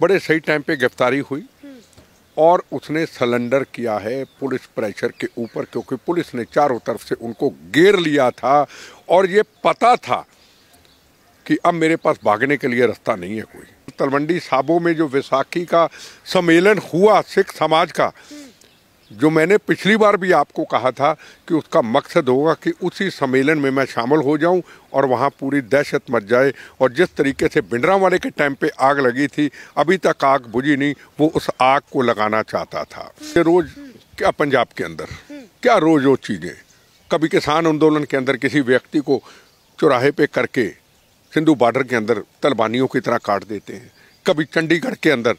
बड़े सही टाइम पे गिरफ्तारी हुई और उसने सलेंडर किया है पुलिस प्रेशर के ऊपर क्योंकि पुलिस ने चारों तरफ से उनको घेर लिया था और ये पता था कि अब मेरे पास भागने के लिए रास्ता नहीं है कोई तलवंडी साबो में जो विसाखी का सम्मेलन हुआ सिख समाज का जो मैंने पिछली बार भी आपको कहा था कि उसका मकसद होगा कि उसी सम्मेलन में मैं शामिल हो जाऊं और वहां पूरी दहशत मच जाए और जिस तरीके से वाले के टाइम पे आग लगी थी अभी तक आग बुझी नहीं वो उस आग को लगाना चाहता था रोज़ क्या पंजाब के अंदर क्या रोज़ वो चीज़ें कभी किसान आंदोलन के अंदर किसी व्यक्ति को चौराहे पे करके सिंधु बॉर्डर के अंदर तलबानियों की तरह काट देते हैं कभी चंडीगढ़ के अंदर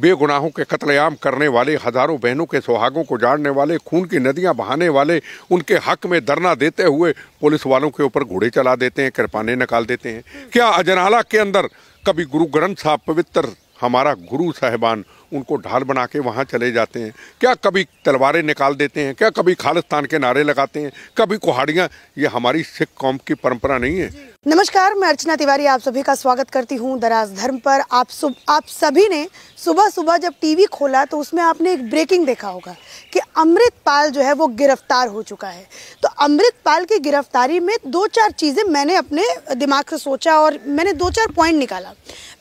बेगुनाहों के कत्लेआम करने वाले हजारों बहनों के सुहागों को जाड़ने वाले खून की नदियां बहाने वाले उनके हक में धरना देते हुए पुलिस वालों के ऊपर घोड़े चला देते हैं कृपाने निकाल देते हैं क्या अजनाला के अंदर कभी गुरु ग्रंथ साहब पवित्र हमारा गुरु साहबान उनको ढाल बना के वहाँ चले जाते हैं क्या कभी तलवारें निकाल देते हैं क्या कभी खालिस्तान के नारे लगाते हैं कभी कुहाड़ियाँ ये हमारी सिख कौम की परंपरा नहीं है नमस्कार मैं अर्चना तिवारी आप सभी का स्वागत करती हूं दराज धर्म पर आप सुब आप सभी ने सुबह सुबह जब टीवी खोला तो उसमें आपने एक ब्रेकिंग देखा होगा कि अमृतपाल जो है वो गिरफ्तार हो चुका है तो अमृतपाल की गिरफ्तारी में दो चार चीज़ें मैंने अपने दिमाग से सोचा और मैंने दो चार पॉइंट निकाला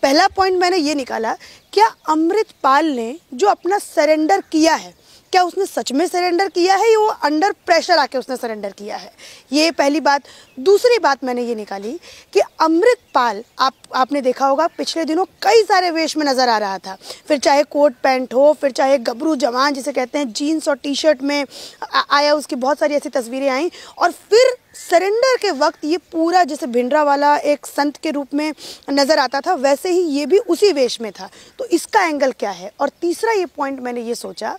पहला पॉइंट मैंने ये निकाला क्या अमृतपाल ने जो अपना सरेंडर किया है क्या उसने सच में सरेंडर किया है या वो अंडर प्रेशर आके उसने सरेंडर किया है ये पहली बात दूसरी बात मैंने ये निकाली कि अमृतपाल आप आपने देखा होगा पिछले दिनों कई सारे वेश में नज़र आ रहा था फिर चाहे कोट पैंट हो फिर चाहे गबरू जवान जिसे कहते हैं जीन्स और टी शर्ट में आया उसकी बहुत सारी ऐसी तस्वीरें आई और फिर सरेंडर के वक्त ये पूरा जैसे भिंडरा वाला एक संत के रूप में नज़र आता था वैसे ही ये भी उसी वेश में था तो इसका एंगल क्या है और तीसरा ये पॉइंट मैंने ये सोचा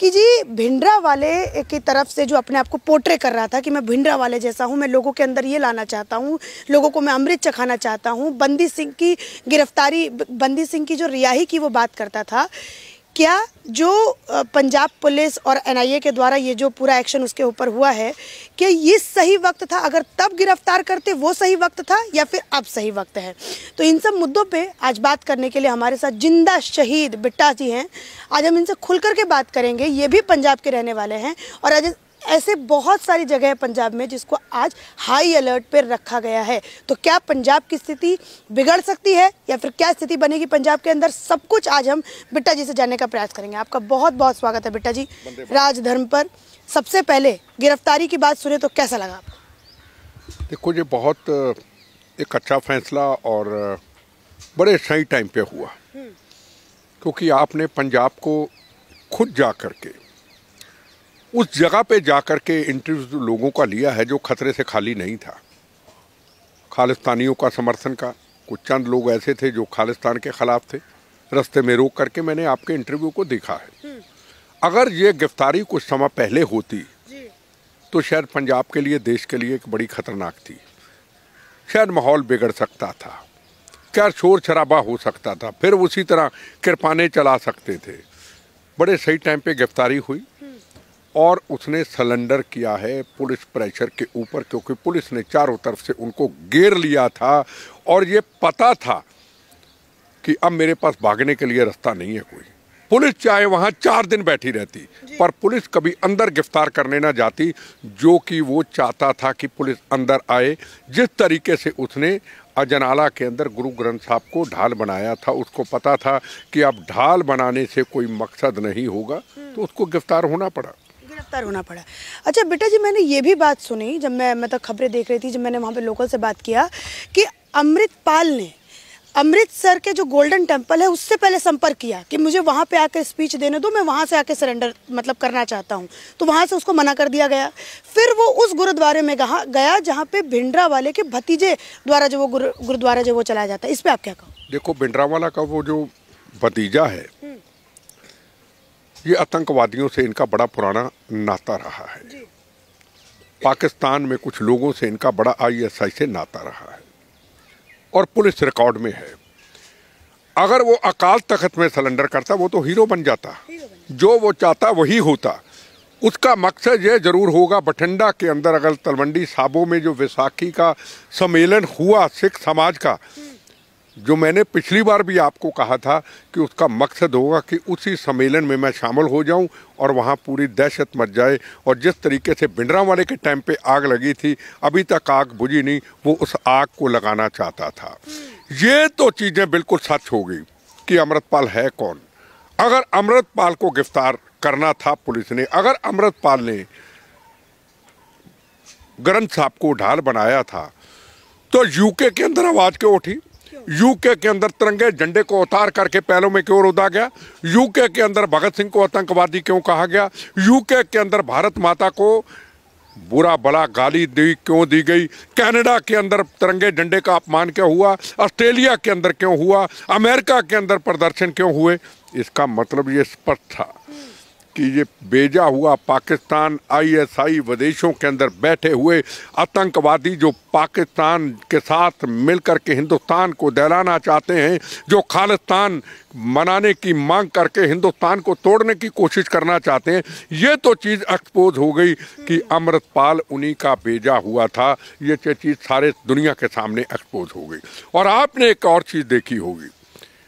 कि जी भिंडरा वाले की तरफ से जो अपने आप को पोर्ट्रे कर रहा था कि मैं भिंडरा वाले जैसा हूँ मैं लोगों के अंदर ये लाना चाहता हूँ लोगों को मैं अमृत चखाना चाहता हूँ बंदी सिंह की गिरफ्तारी बंदी सिंह की जो रिहाई की वो बात करता था क्या जो पंजाब पुलिस और एनआईए के द्वारा ये जो पूरा एक्शन उसके ऊपर हुआ है कि ये सही वक्त था अगर तब गिरफ्तार करते वो सही वक्त था या फिर अब सही वक्त है तो इन सब मुद्दों पे आज बात करने के लिए हमारे साथ जिंदा शहीद बिट्टा जी हैं आज हम इनसे खुल कर के बात करेंगे ये भी पंजाब के रहने वाले हैं और आज ऐसे बहुत सारी जगह है पंजाब में जिसको आज हाई अलर्ट पर रखा गया है तो क्या पंजाब की स्थिति बिगड़ सकती है या फिर क्या स्थिति बनेगी पंजाब के अंदर सब कुछ आज हम बिट्टा जी से जानने का प्रयास करेंगे आपका बहुत बहुत स्वागत है बिट्टा जी राजधर्म पर सबसे पहले गिरफ्तारी की बात सुने तो कैसा लगा आपको देखो ये बहुत एक अच्छा फैसला और बड़े सही टाइम पे हुआ हम्म। क्योंकि आपने पंजाब को खुद जा करके के उस जगह पे जाकर के इंटरव्यू लोगों का लिया है जो खतरे से खाली नहीं था खालिस्तानियों का समर्थन का कुछ चंद लोग ऐसे थे जो खालिस्तान के ख़िलाफ़ थे रस्ते में रोक करके मैंने आपके इंटरव्यू को देखा है हम्म। अगर ये गिरफ्तारी कुछ समय पहले होती तो शायद पंजाब के लिए देश के लिए एक बड़ी खतरनाक थी शायद माहौल बिगड़ सकता था क्या शोर शराबा हो सकता था फिर उसी तरह कृपाने चला सकते थे बड़े सही टाइम पे गिरफ्तारी हुई और उसने सलेंडर किया है पुलिस प्रेशर के ऊपर क्योंकि पुलिस ने चारों तरफ से उनको घेर लिया था और ये पता था कि अब मेरे पास भागने के लिए रास्ता नहीं है कोई पुलिस चाहे वहाँ चार दिन बैठी रहती पर पुलिस कभी अंदर गिरफ्तार करने ना जाती जो कि वो चाहता था कि पुलिस अंदर आए जिस तरीके से उसने अजनाला के अंदर गुरु ग्रंथ साहब को ढाल बनाया था उसको पता था कि अब ढाल बनाने से कोई मकसद नहीं होगा हम्म। तो उसको गिरफ्तार होना पड़ा गिरफ्तार होना पड़ा अच्छा बेटा जी मैंने ये भी बात सुनी जब मैं मतलब खबरें देख रही थी जब मैंने वहाँ पे लोकल से बात किया कि अमृतपाल ने अमृतसर के जो गोल्डन टेम्पल है उससे पहले संपर्क किया कि मुझे वहाँ पे आकर स्पीच देने दो मैं वहाँ से आके सरेंडर मतलब करना चाहता हूँ तो वहाँ से उसको मना कर दिया गया फिर वो उस गुरुद्वारे में गया गया जहाँ पे भिंडरा वाले के भतीजे द्वारा जो वो गुरुद्वारा जो वो चलाया जाता है इस पर आप क्या कहो देखो भिंडरा वाला का वो जो भतीजा है ये आतंकवादियों से इनका बड़ा पुराना नाता रहा है पाकिस्तान में कुछ लोगों से इनका बड़ा आईएसआई से नाता रहा है और पुलिस रिकॉर्ड में है अगर वो अकाल तख्त में सिलेंडर करता वो तो हीरो बन जाता जो वो चाहता वही होता उसका मकसद ये जरूर होगा बठिंडा के अंदर अगर तलवंडी साबो में जो विसाखी का सम्मेलन हुआ सिख समाज का जो मैंने पिछली बार भी आपको कहा था कि उसका मकसद होगा कि उसी सम्मेलन में मैं शामिल हो जाऊं और वहां पूरी दहशत मच जाए और जिस तरीके से भिंडरा वाले के टाइम पे आग लगी थी अभी तक आग बुझी नहीं वो उस आग को लगाना चाहता था ये तो चीज़ें बिल्कुल सच हो गई कि अमृतपाल है कौन अगर अमृतपाल को गिरफ्तार करना था पुलिस ने अगर अमृतपाल ने ग्रंथ साहब को ढाल बनाया था तो यूके के अंदर आवाज़ क्यों उठी यूके के अंदर तिरंगे झंडे को उतार करके पैरों में क्यों रोदा गया यूके के अंदर भगत सिंह को आतंकवादी क्यों कहा गया यूके के अंदर भारत माता को बुरा भला गाली दी क्यों दी गई कनाडा के अंदर तिरंगे झंडे का अपमान क्यों हुआ ऑस्ट्रेलिया के अंदर क्यों हुआ अमेरिका के अंदर प्रदर्शन क्यों हुए इसका मतलब ये स्पष्ट था कि ये भेजा हुआ पाकिस्तान आईएसआई विदेशों के अंदर बैठे हुए आतंकवादी जो पाकिस्तान के साथ मिलकर के हिंदुस्तान को दहलाना चाहते हैं जो खालिस्तान मनाने की मांग करके हिंदुस्तान को तोड़ने की कोशिश करना चाहते हैं ये तो चीज़ एक्सपोज हो गई कि अमृतपाल उन्हीं का भेजा हुआ था ये चीज़ सारे दुनिया के सामने एक्सपोज हो गई और आपने एक और चीज़ देखी होगी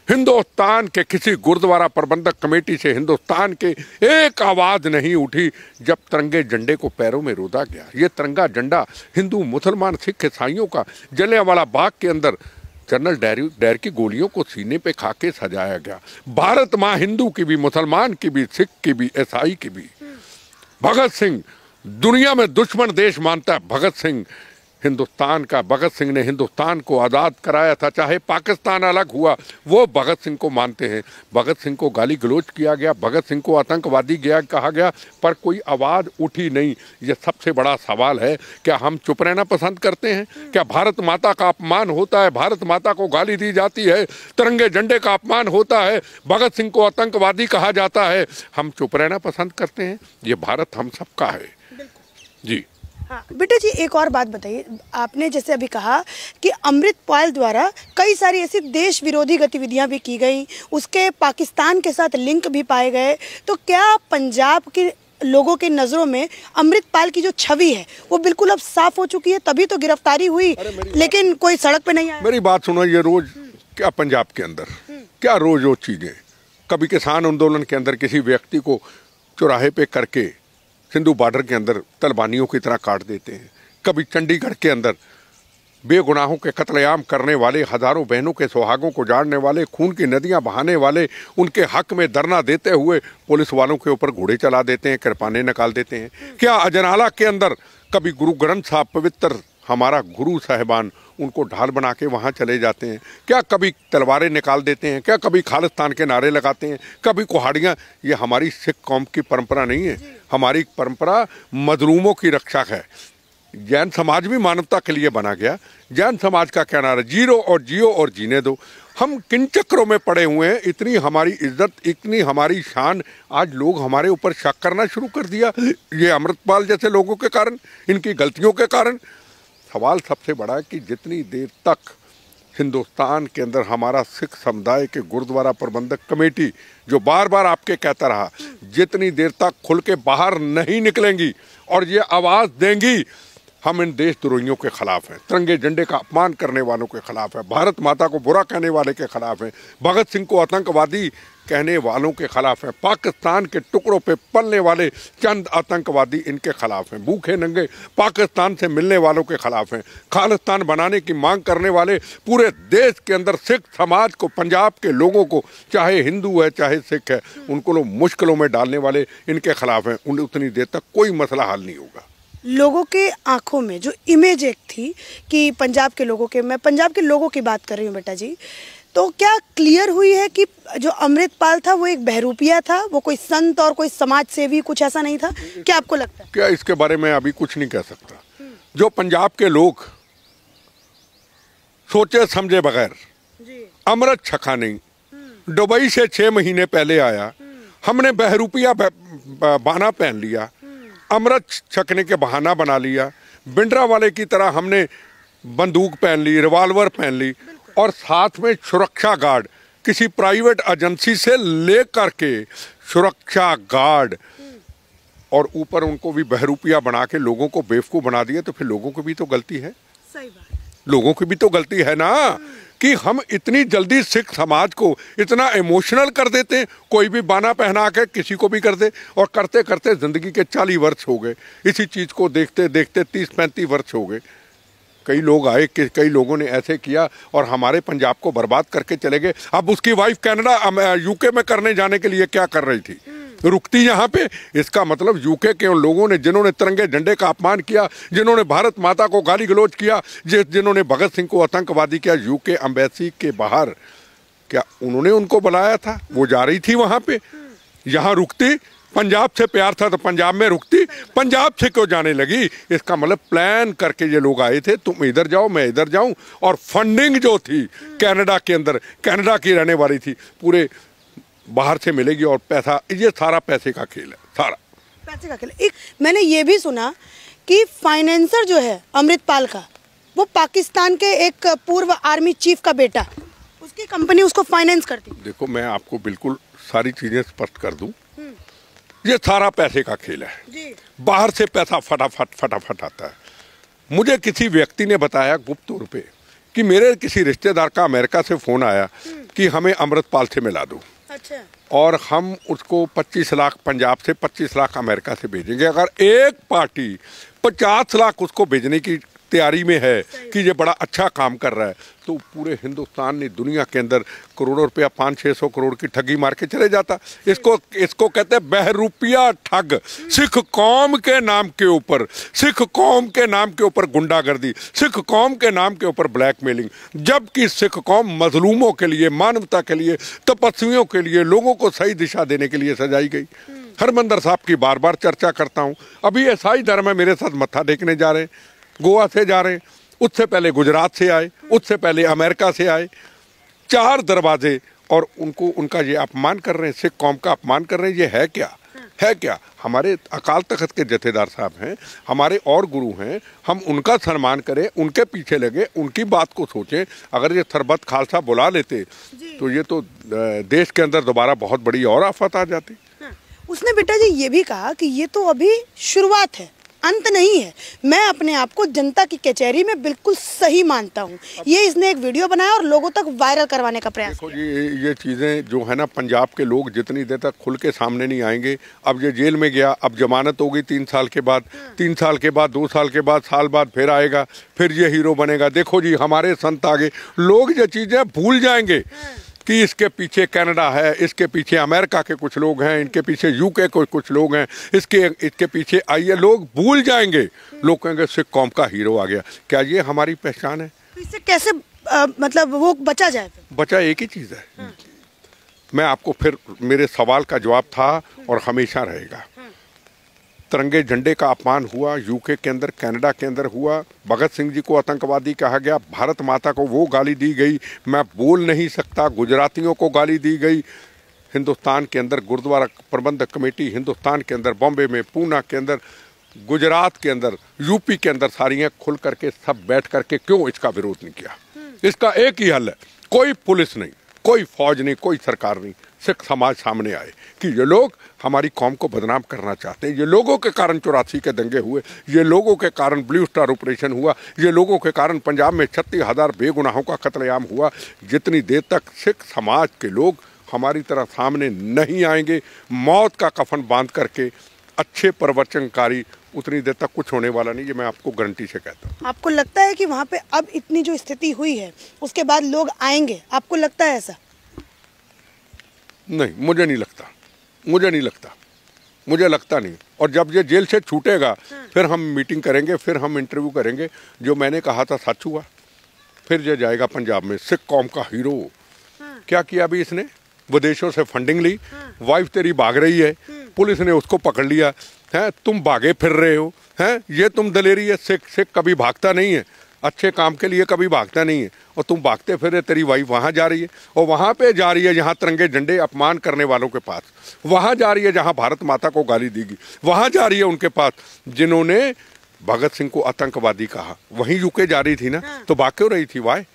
हिंदुस्तान के किसी गुरुद्वारा प्रबंधक कमेटी से हिंदुस्तान के एक आवाज़ नहीं उठी जब तिरंगे झंडे को पैरों में रोदा गया ये तिरंगा झंडा हिंदू मुसलमान सिख ईसाइयों का जलियावाला बाग के अंदर जनरल डैर डैर की गोलियों को सीने पे खा के सजाया गया भारत माँ हिंदू की भी मुसलमान की भी सिख की भी ईसाई की भी भगत सिंह दुनिया में दुश्मन देश मानता है भगत सिंह हिंदुस्तान का भगत सिंह ने हिंदुस्तान को आज़ाद कराया था चाहे पाकिस्तान अलग हुआ वो भगत सिंह को मानते हैं भगत सिंह को गाली गलोच किया गया भगत सिंह को आतंकवादी गया कहा गया पर कोई आवाज़ उठी नहीं ये सबसे बड़ा सवाल है क्या हम चुप रहना पसंद करते हैं क्या भारत माता का अपमान होता है भारत माता को गाली दी जाती है तिरंगे झंडे का अपमान होता है भगत सिंह को आतंकवादी कहा जाता है हम चुप रहना पसंद करते हैं ये भारत हम सबका है जी हाँ बेटा जी एक और बात बताइए आपने जैसे अभी कहा कि अमृत पाल द्वारा कई सारी ऐसी देश विरोधी गतिविधियां भी की गई उसके पाकिस्तान के साथ लिंक भी पाए गए तो क्या पंजाब के लोगों के नज़रों में अमृतपाल की जो छवि है वो बिल्कुल अब साफ हो चुकी है तभी तो गिरफ्तारी हुई लेकिन कोई सड़क पे नहीं आया मेरी बात सुनो ये रोज क्या पंजाब के अंदर क्या रोज वो चीज़ें कभी किसान आंदोलन के अंदर किसी व्यक्ति को चौराहे पे करके सिंधु बॉर्डर के अंदर तलबानियों की तरह काट देते हैं कभी चंडीगढ़ के अंदर बेगुनाहों के कत्लेआम करने वाले हजारों बहनों के सुहागों को जाड़ने वाले खून की नदियां बहाने वाले उनके हक में धरना देते हुए पुलिस वालों के ऊपर घोड़े चला देते हैं कृपाने निकाल देते हैं क्या अजनाला के अंदर कभी गुरु ग्रंथ साहब पवित्र हमारा गुरु साहबान उनको ढाल बना के वहाँ चले जाते हैं क्या कभी तलवारें निकाल देते हैं क्या कभी खालिस्तान के नारे लगाते हैं कभी कुहाड़ियाँ ये हमारी सिख कौम की परंपरा नहीं है हमारी परंपरा मजलूमों की रक्षा है जैन समाज भी मानवता के लिए बना गया जैन समाज का कहना रहा जीरो और जियो और जीने दो हम किन चक्रों में पड़े हुए हैं इतनी हमारी इज्जत इतनी हमारी शान आज लोग हमारे ऊपर शक करना शुरू कर दिया ये अमृतपाल जैसे लोगों के कारण इनकी गलतियों के कारण सवाल सबसे बड़ा कि जितनी देर तक हिंदुस्तान के अंदर हमारा सिख समुदाय के गुरुद्वारा प्रबंधक कमेटी जो बार बार आपके कहता रहा जितनी देर तक खुल के बाहर नहीं निकलेंगी और ये आवाज़ देंगी हम इन देशद्रोहियों के खिलाफ हैं तिरंगे झंडे का अपमान करने वालों के खिलाफ है भारत माता को बुरा कहने वाले के खिलाफ हैं भगत सिंह को आतंकवादी कहने वालों के खिलाफ हैं पाकिस्तान के टुकड़ों पे पलने वाले चंद आतंकवादी इनके खिलाफ हैं भूखे नंगे पाकिस्तान से मिलने वालों के खिलाफ हैं खालिस्तान बनाने की मांग करने वाले पूरे देश के अंदर सिख समाज को पंजाब के लोगों को चाहे हिंदू है चाहे सिख है उनको लोग मुश्किलों में डालने वाले इनके खिलाफ हैं उन उतनी देर तक कोई मसला हल नहीं होगा लोगों के आंखों में जो इमेज एक थी कि पंजाब के लोगों के मैं पंजाब के लोगों की बात कर रही हूँ बेटा जी तो क्या क्लियर हुई है कि जो अमृतपाल था वो एक बहरूपिया था वो कोई संत और कोई समाज सेवी कुछ ऐसा नहीं था क्या आपको लगता है क्या इसके बारे में अभी कुछ नहीं कह सकता जो पंजाब के लोग सोचे समझे बगैर अमृत छखा नहीं दुबई से छह महीने पहले आया हमने बहरूपिया बहाना पहन लिया अमृत छकने के बहाना बना लिया बिंडरा वाले की तरह हमने बंदूक पहन ली रिवाल्वर पहन ली और साथ में सुरक्षा गार्ड किसी प्राइवेट एजेंसी से ले करके सुरक्षा गार्ड और ऊपर उनको भी बहरूपिया बना के लोगों को बेवकूफ़ बना दिया तो फिर लोगों की भी तो गलती है सही बात लोगों की भी तो गलती है ना कि हम इतनी जल्दी सिख समाज को इतना इमोशनल कर देते कोई भी बाना पहना के किसी को भी कर दे और करते करते ज़िंदगी के चालीस वर्ष हो गए इसी चीज़ को देखते देखते तीस पैंतीस वर्ष हो गए कई लोग आए कि कई लोगों ने ऐसे किया और हमारे पंजाब को बर्बाद करके चले गए अब उसकी वाइफ कनाडा यूके में करने जाने के लिए क्या कर रही थी हम्म। रुकती यहाँ पे इसका मतलब यूके के उन लोगों ने जिन्होंने तिरंगे झंडे का अपमान किया जिन्होंने भारत माता को गाली गलोच किया जिन्होंने भगत सिंह को आतंकवादी किया यूके अम्बेसी के बाहर क्या उन्होंने उनको बुलाया था वो जा रही थी वहाँ पे हम्म। यहाँ रुकती पंजाब से प्यार था तो पंजाब में रुकती पंजाब से क्यों जाने लगी इसका मतलब प्लान करके ये लोग आए थे तुम इधर जाओ मैं इधर जाऊं और फंडिंग जो थी कनाडा के अंदर कनाडा की रहने वाली थी पूरे बाहर से मिलेगी और पैसा ये सारा पैसे का खेल है सारा पैसे का खेल एक मैंने ये भी सुना कि फाइनेंसर जो है अमृतपाल का वो पाकिस्तान के एक पूर्व आर्मी चीफ का बेटा उसकी कंपनी उसको फाइनेंस करती देखो मैं आपको बिल्कुल सारी चीज़ें स्पष्ट कर दूँ ये सारा पैसे का खेल है जी। बाहर से पैसा फटाफट फटाफट आता है मुझे किसी व्यक्ति ने बताया गुप्त तौर पे कि मेरे किसी रिश्तेदार का अमेरिका से फ़ोन आया हम्म। कि हमें अमृतपाल से मिला दो अच्छा। और हम उसको 25 लाख पंजाब से 25 लाख अमेरिका से भेजेंगे अगर एक पार्टी 50 लाख उसको भेजने की तैयारी में है कि ये बड़ा अच्छा काम कर रहा है तो पूरे हिंदुस्तान ने दुनिया के अंदर करोड़ों रुपया पाँच छः सौ करोड़ की ठगी मार के चले जाता इसको इसको कहते हैं बहरूपिया ठग हम्म। सिख कौम के नाम के ऊपर सिख कौम के नाम के ऊपर गुंडागर्दी सिख कौम के नाम के ऊपर ब्लैकमेलिंग जबकि सिख कौम मजलूमों के लिए मानवता के लिए तपस्वियों के लिए लोगों को सही दिशा देने के लिए सजाई गई हम्म। हरमंदर साहब की बार बार चर्चा करता हूँ अभी ऐसा ही धर्म है मेरे साथ मत्था टेकने जा रहे हैं गोवा से जा रहे हैं उससे पहले गुजरात से आए उससे पहले अमेरिका से आए चार दरवाजे और उनको उनका ये अपमान कर रहे हैं सिख कौम का अपमान कर रहे हैं ये है क्या है क्या हमारे अकाल तख्त के जथेदार साहब हैं हमारे और गुरु हैं हम उनका सम्मान करें उनके पीछे लगे उनकी बात को सोचें अगर ये थरबत खालसा बुला लेते तो ये तो देश के अंदर दोबारा बहुत बड़ी और आफत आ जाती हाँ, उसने बेटा जी ये भी कहा कि ये तो अभी शुरुआत है अंत नहीं है मैं अपने आप को जनता की कचहरी में बिल्कुल सही मानता हूँ ये इसने एक वीडियो बनाया और लोगों तक वायरल करवाने का प्रयास देखो ये ये चीज़ें जो है ना पंजाब के लोग जितनी देर तक खुल के सामने नहीं आएंगे अब ये जेल में गया अब जमानत होगी तीन साल के बाद हाँ। तीन साल के बाद दो साल के बाद साल बाद फिर आएगा फिर ये हीरो बनेगा देखो जी हमारे संत आगे लोग ये चीज़ें भूल जाएंगे हाँ। कि इसके पीछे कनाडा है इसके पीछे अमेरिका के कुछ लोग हैं इनके पीछे यूके के कुछ लोग हैं इसके इसके पीछे आइए लोग भूल जाएंगे लोग कहेंगे सिख कौम का हीरो आ गया क्या ये हमारी पहचान है तो इससे कैसे आ, मतलब वो बचा जाए बचा एक ही चीज़ है हाँ। मैं आपको फिर मेरे सवाल का जवाब था और हमेशा रहेगा तिरंगे झंडे का अपमान हुआ यूके के अंदर कनाडा के अंदर हुआ भगत सिंह जी को आतंकवादी कहा गया भारत माता को वो गाली दी गई मैं बोल नहीं सकता गुजरातियों को गाली दी गई हिंदुस्तान के अंदर गुरुद्वारा प्रबंधक कमेटी हिंदुस्तान के अंदर बॉम्बे में पूना के अंदर गुजरात के अंदर यूपी के अंदर सारियाँ खुल करके सब बैठ करके क्यों इसका विरोध नहीं किया हम्म। इसका एक ही हल है कोई पुलिस नहीं कोई फौज नहीं कोई सरकार नहीं से समाज सामने आए कि ये लोग हमारी कौम को बदनाम करना चाहते हैं ये लोगों के कारण चौरासी के दंगे हुए ये लोगों के कारण ब्लू स्टार ऑपरेशन हुआ ये लोगों के कारण पंजाब में छत्तीस हज़ार बेगुनाहों का कत्लेआम हुआ जितनी देर तक सिख समाज के लोग हमारी तरह सामने नहीं आएंगे मौत का कफन बांध करके अच्छे प्रवचनकारी उतनी देर तक कुछ होने वाला नहीं ये मैं आपको गारंटी से कहता हूँ आपको लगता है कि वहाँ पे अब इतनी जो स्थिति हुई है उसके बाद लोग आएंगे आपको लगता है ऐसा नहीं मुझे नहीं लगता मुझे नहीं लगता मुझे लगता नहीं और जब ये जेल से छूटेगा हाँ। फिर हम मीटिंग करेंगे फिर हम इंटरव्यू करेंगे जो मैंने कहा था सच हुआ फिर ये जाएगा पंजाब में सिख कौम का हीरो हाँ। क्या किया अभी इसने विदेशों से फंडिंग ली वाइफ हाँ। तेरी भाग रही है पुलिस ने उसको पकड़ लिया है तुम भागे फिर रहे हो हैं ये तुम दलेरी है सिख सिख कभी भागता नहीं है अच्छे काम के लिए कभी भागता नहीं है और तुम भागते फिर तेरी वाइफ वहाँ जा रही है और वहाँ पे जा रही है जहाँ तिरंगे झंडे अपमान करने वालों के पास वहाँ जा रही है जहाँ भारत माता को गाली देगी वहाँ जा रही है उनके पास जिन्होंने भगत सिंह को आतंकवादी कहा वहीं यूके जा रही थी ना हाँ। तो भाग क्यों रही थी वाय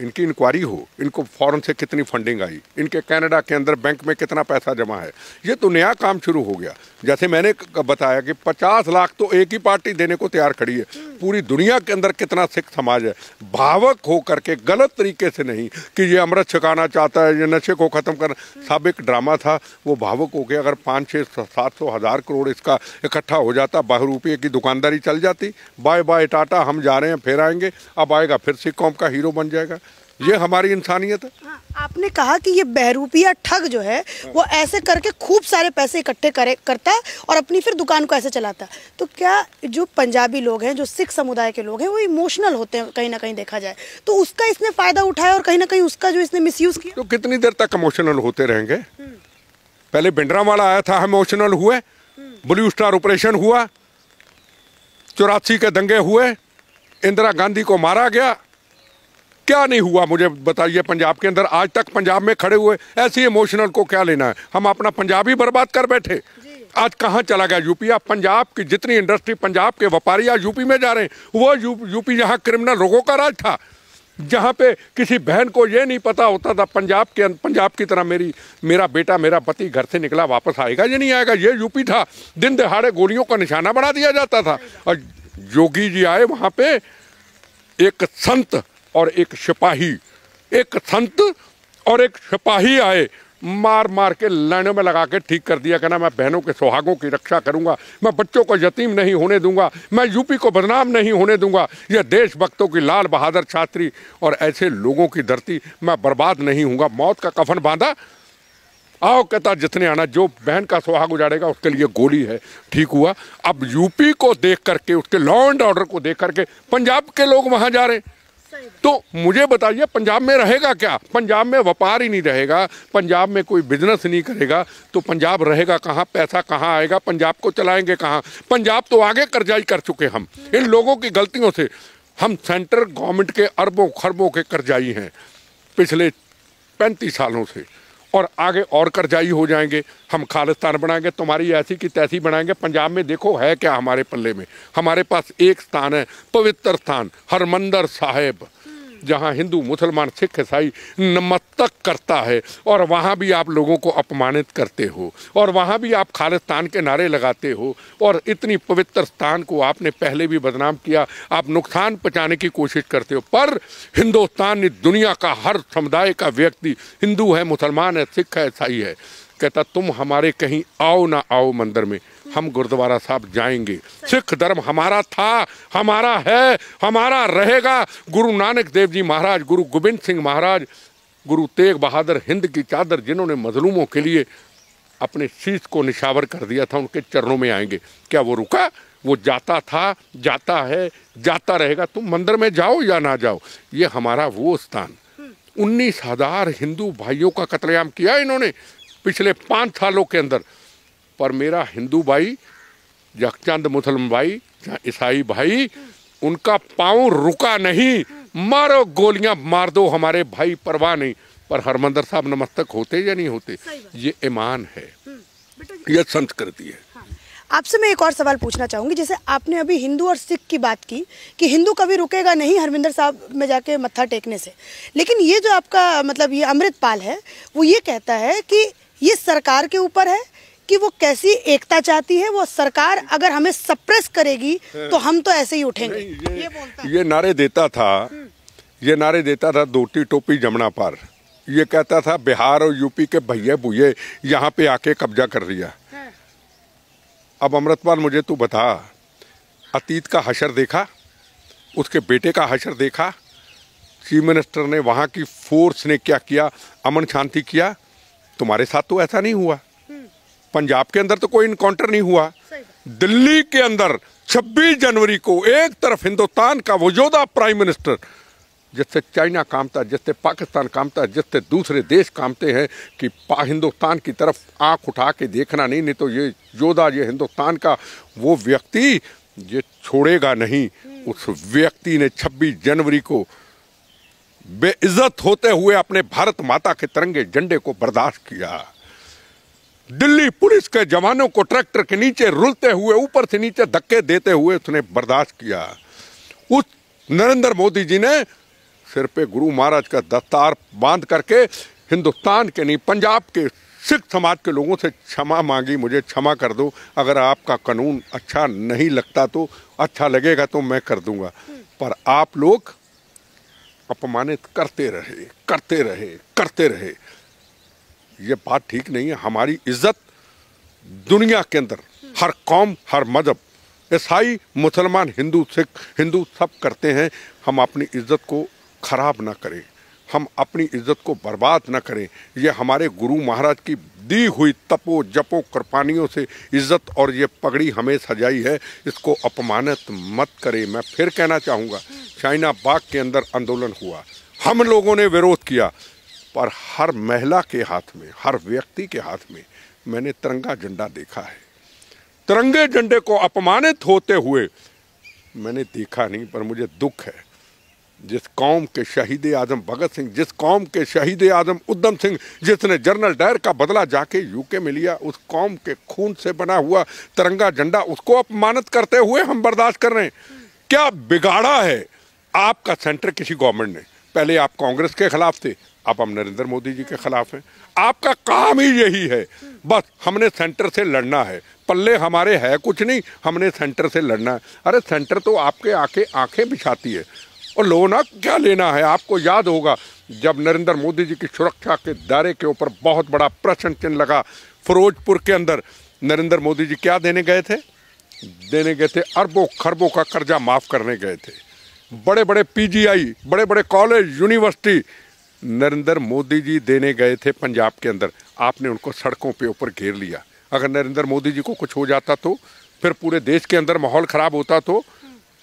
इनकी इंक्वायरी हो इनको फॉरन से कितनी फंडिंग आई इनके कनाडा के अंदर बैंक में कितना पैसा जमा है ये तो नया काम शुरू हो गया जैसे मैंने बताया कि 50 लाख तो एक ही पार्टी देने को तैयार खड़ी है हम्म। पूरी दुनिया के अंदर कितना सिख समाज है भावक हो करके गलत तरीके से नहीं कि ये अमृत छकाना चाहता है ये नशे को ख़त्म करना हम्म। सब एक ड्रामा था वो भावक हो गया अगर पाँच छः सात सौ हज़ार करोड़ इसका इकट्ठा हो जाता बाहर रुपये की दुकानदारी चल जाती बाय बाय टाटा हम जा रहे हैं फिर आएंगे अब आएगा फिर सिख कौम का हीरो बन जाएगा ये हमारी इंसानियत है हाँ, आपने कहा कि ये बहरूपिया ठग जो है वो ऐसे करके खूब सारे पैसे इकट्ठे करे करता है और अपनी फिर दुकान को ऐसे चलाता है तो क्या जो पंजाबी लोग हैं जो सिख समुदाय के लोग हैं वो इमोशनल होते हैं कहीं ना कहीं देखा जाए तो उसका इसने फ़ायदा उठाया और कहीं ना कहीं उसका जो इसने मिसयूज़ किया तो कितनी देर तक इमोशनल होते रहेंगे पहले भिंडरा वाला आया था इमोशनल हुए ब्लू स्टार ऑपरेशन हुआ चौरासी के दंगे हुए इंदिरा गांधी को मारा गया क्या नहीं हुआ मुझे बताइए पंजाब के अंदर आज तक पंजाब में खड़े हुए ऐसी इमोशनल को क्या लेना है हम अपना पंजाब ही बर्बाद कर बैठे आज कहाँ चला गया यूपी आप पंजाब की जितनी इंडस्ट्री पंजाब के व्यापारी आज यूपी में जा रहे हैं वो यू, यूपी जहाँ क्रिमिनल रोगों का राज था जहाँ पे किसी बहन को ये नहीं पता होता था पंजाब के अं, पंजाब की तरह मेरी मेरा बेटा मेरा पति घर से निकला वापस आएगा ये नहीं आएगा ये यूपी था दिन दहाड़े गोलियों का निशाना बना दिया जाता था और योगी जी आए वहाँ पे एक संत और एक सिपाही एक संत और एक सिपाही आए मार मार के लाइनों में लगा के ठीक कर दिया कहना मैं बहनों के सुहागों की रक्षा करूंगा मैं बच्चों को यतीम नहीं होने दूंगा मैं यूपी को बदनाम नहीं होने दूंगा यह देशभक्तों की लाल बहादुर छात्री और ऐसे लोगों की धरती मैं बर्बाद नहीं हूँ मौत का कफन बांधा आओ कहता जितने आना जो बहन का सुहाग उजाड़ेगा उसके लिए गोली है ठीक हुआ अब यूपी को देख करके उसके लॉ एंड ऑर्डर को देख करके पंजाब के लोग वहाँ जा रहे हैं तो मुझे बताइए पंजाब में रहेगा क्या पंजाब में व्यापार ही नहीं रहेगा पंजाब में कोई बिजनेस नहीं करेगा तो पंजाब रहेगा कहाँ पैसा कहाँ आएगा पंजाब को चलाएंगे कहाँ पंजाब तो आगे कर्जाई कर चुके हम इन लोगों की गलतियों से हम सेंट्रल गवर्नमेंट के अरबों खरबों के कर्जाई हैं पिछले पैंतीस सालों से और आगे और करजाई हो जाएंगे हम खालिस्तान बनाएंगे तुम्हारी ऐसी की तैसी बनाएंगे पंजाब में देखो है क्या हमारे पल्ले में हमारे पास एक स्थान है पवित्र स्थान हरमंदर साहेब जहाँ हिंदू मुसलमान सिख ईसाई नमत्तक करता है और वहाँ भी आप लोगों को अपमानित करते हो और वहाँ भी आप खालिस्तान के नारे लगाते हो और इतनी पवित्र स्थान को आपने पहले भी बदनाम किया आप नुकसान पहुँचाने की कोशिश करते हो पर हिंदुस्तान ने दुनिया का हर समुदाय का व्यक्ति हिंदू है मुसलमान है सिख है ईसाई है कहता तुम हमारे कहीं आओ ना आओ मंदिर में हम गुरुद्वारा साहब जाएंगे सिख धर्म हमारा था हमारा है हमारा रहेगा गुरु नानक देव जी महाराज गुरु गोबिंद सिंह महाराज गुरु तेग बहादुर हिंद की चादर जिन्होंने मजलूमों के लिए अपने शीश को निशावर कर दिया था उनके चरणों में आएंगे क्या वो रुका वो जाता था जाता है जाता रहेगा तुम मंदिर में जाओ या ना जाओ ये हमारा वो स्थान उन्नीस हजार हिंदू भाइयों का कतलेआम किया इन्होंने पिछले पाँच सालों के अंदर पर मेरा हिंदू भाई या चंद मुस्लिम भाई या ईसाई भाई उनका पाँव रुका नहीं मारो गोलियां मार दो हमारे भाई परवाह नहीं पर हरमंदर साहब नमस्तक होते या नहीं होते ये ईमान है हम्म, ये संस्कृति है हाँ। आपसे मैं एक और सवाल पूछना चाहूंगी जैसे आपने अभी हिंदू और सिख की बात की कि हिंदू कभी रुकेगा नहीं हरमिंदर साहब में जाके मत्था टेकने से लेकिन ये जो आपका मतलब ये अमृतपाल है वो ये कहता है कि ये सरकार के ऊपर है कि वो कैसी एकता चाहती है वो सरकार अगर हमें सप्रेस करेगी हाँ। तो हम तो ऐसे ही उठेंगे ये, ये, बोलता ये नारे देता था ये नारे देता था दोटी टोपी जमुना पार ये कहता था बिहार और यूपी के भैया भूये यहाँ पे आके कब्जा कर लिया हाँ। अब अमृतपाल मुझे तू बता अतीत का हशर देखा उसके बेटे का हशर देखा चीफ मिनिस्टर ने वहाँ की फोर्स ने क्या किया अमन शांति किया तुम्हारे साथ तो ऐसा नहीं हुआ पंजाब के अंदर तो कोई इनकाउंटर नहीं हुआ दिल्ली के अंदर 26 जनवरी को एक तरफ हिंदुस्तान का वजूदा प्राइम मिनिस्टर जिससे चाइना कामता जिससे पाकिस्तान कामता जिससे दूसरे देश कामते हैं कि हिंदुस्तान की तरफ आंख उठा के देखना नहीं नहीं तो ये योदा ये हिंदुस्तान का वो व्यक्ति ये छोड़ेगा नहीं हम्म। उस व्यक्ति ने 26 जनवरी को बेइज्जत होते हुए अपने भारत माता के तिरंगे झंडे को बर्दाश्त किया दिल्ली पुलिस के जवानों को ट्रैक्टर के नीचे रुलते हुए ऊपर से नीचे धक्के देते हुए उसने बर्दाश्त किया उस नरेंद्र मोदी जी ने सिर पे गुरु महाराज का दस्तार बांध करके हिंदुस्तान के नहीं पंजाब के सिख समाज के लोगों से क्षमा मांगी मुझे क्षमा कर दो अगर आपका कानून अच्छा नहीं लगता तो अच्छा लगेगा तो मैं कर दूंगा पर आप लोग अपमानित करते रहे करते रहे करते रहे ये बात ठीक नहीं है हमारी इज्जत दुनिया के अंदर हर कौम हर मजहब ईसाई मुसलमान हिंदू सिख हिंदू सब करते हैं हम अपनी इज्जत को खराब ना करें हम अपनी इज्जत को बर्बाद ना करें ये हमारे गुरु महाराज की दी हुई तपो जपो कृपानियों से इज्जत और ये पगड़ी हमें सजाई है इसको अपमानित मत करें मैं फिर कहना चाहूँगा चाइना बाग के अंदर आंदोलन हुआ हम लोगों ने विरोध किया पर हर महिला के हाथ में हर व्यक्ति के हाथ में मैंने तिरंगा झंडा देखा है तिरंगे झंडे को अपमानित होते हुए मैंने देखा नहीं पर मुझे दुख है जिस कौम के शहीद आजम भगत सिंह जिस कौम के शहीद आजम उद्धम सिंह जिसने जनरल डायर का बदला जाके यूके में लिया उस कौम के खून से बना हुआ तिरंगा झंडा उसको अपमानित करते हुए हम बर्दाश्त कर रहे हैं क्या बिगाड़ा है आपका सेंटर किसी गवर्नमेंट ने पहले आप कांग्रेस के खिलाफ थे अब हम नरेंद्र मोदी जी के खिलाफ हैं आपका काम ही यही है बस हमने सेंटर से लड़ना है पल्ले हमारे है कुछ नहीं हमने सेंटर से लड़ना है अरे सेंटर तो आपके आके आँखें बिछाती है और लोना क्या लेना है आपको याद होगा जब नरेंद्र मोदी जी की सुरक्षा के दायरे के ऊपर बहुत बड़ा प्रश्न चिन्ह लगा फिरोजपुर के अंदर नरेंद्र मोदी जी क्या देने गए थे देने गए थे अरबों खरबों का कर्जा माफ़ करने गए थे बड़े बड़े पीजीआई बड़े बड़े कॉलेज यूनिवर्सिटी नरेंद्र मोदी जी देने गए थे पंजाब के अंदर आपने उनको सड़कों पे ऊपर घेर लिया अगर नरेंद्र मोदी जी को कुछ हो जाता तो फिर पूरे देश के अंदर माहौल ख़राब होता तो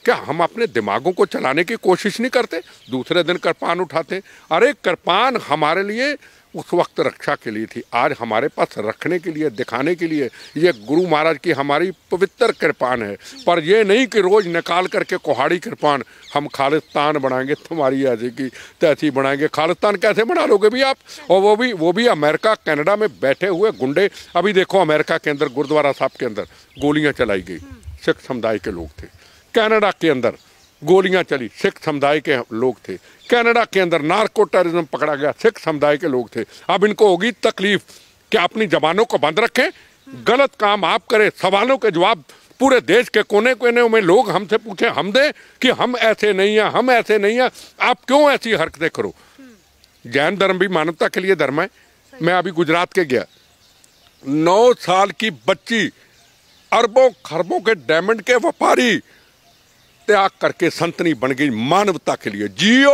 क्या हम अपने दिमागों को चलाने की कोशिश नहीं करते दूसरे दिन कृपान उठाते अरे कृपान हमारे लिए उस वक्त रक्षा के लिए थी आज हमारे पास रखने के लिए दिखाने के लिए ये गुरु महाराज की हमारी पवित्र कृपान है पर ये नहीं कि रोज़ निकाल करके कुहाड़ी कृपान हम खालिस्तान बनाएंगे तुम्हारी ऐसी की तैसी बनाएंगे खालिस्तान कैसे बना लोगे भी आप और वो भी वो भी अमेरिका कनाडा में बैठे हुए गुंडे अभी देखो अमेरिका के अंदर गुरुद्वारा साहब के अंदर गोलियाँ चलाई गई सिख समुदाय के लोग थे कनाडा के अंदर गोलियां चली सिख समुदाय के लोग थे कनाडा के अंदर नार्को टेररिज्म पकड़ा गया सिख समुदाय के लोग थे अब इनको होगी तकलीफ कि अपनी जबानों को बंद रखें गलत काम आप करें सवालों के जवाब पूरे देश के कोने कोने में लोग हमसे पूछे हम दे कि हम ऐसे नहीं हैं हम ऐसे नहीं हैं आप क्यों ऐसी हरकतें करो जैन धर्म भी मानवता के लिए धर्म है मैं अभी गुजरात के गया नौ साल की बच्ची अरबों खरबों के डायमंड के व्यापारी त्याग करके संतनी बन गई मानवता के लिए जियो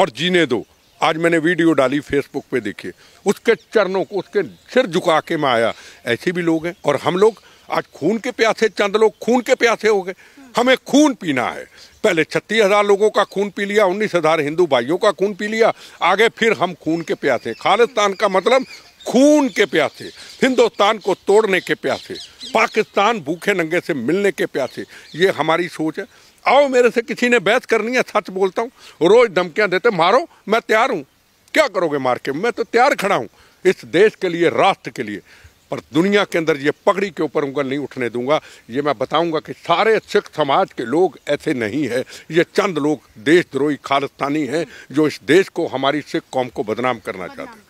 और जीने दो आज मैंने वीडियो डाली फेसबुक पे देखिए उसके चरणों को उसके सिर झुका के मैं आया ऐसे भी लोग हैं और हम लोग आज खून के प्यासे चंद लोग खून के प्यासे हो गए हमें खून पीना है पहले छत्तीस हजार लोगों का खून पी लिया उन्नीस हजार हिंदू भाइयों का खून पी लिया आगे फिर हम खून के प्यासे खालिस्तान का मतलब खून के प्यासे हिंदुस्तान को तोड़ने के प्यासे पाकिस्तान भूखे नंगे से मिलने के प्यासे ये हमारी सोच है आओ मेरे से किसी ने बहस करनी है सच बोलता हूँ रोज़ धमकियाँ देते मारो मैं तैयार हूँ क्या करोगे मार के मैं तो तैयार खड़ा हूँ इस देश के लिए राष्ट्र के लिए पर दुनिया के अंदर ये पगड़ी के ऊपर उनका नहीं उठने दूंगा ये मैं बताऊंगा कि सारे सिख समाज के लोग ऐसे नहीं है ये चंद लोग देशद्रोही खालिस्तानी हैं जो इस देश को हमारी सिख कौम को बदनाम करना चाहते हैं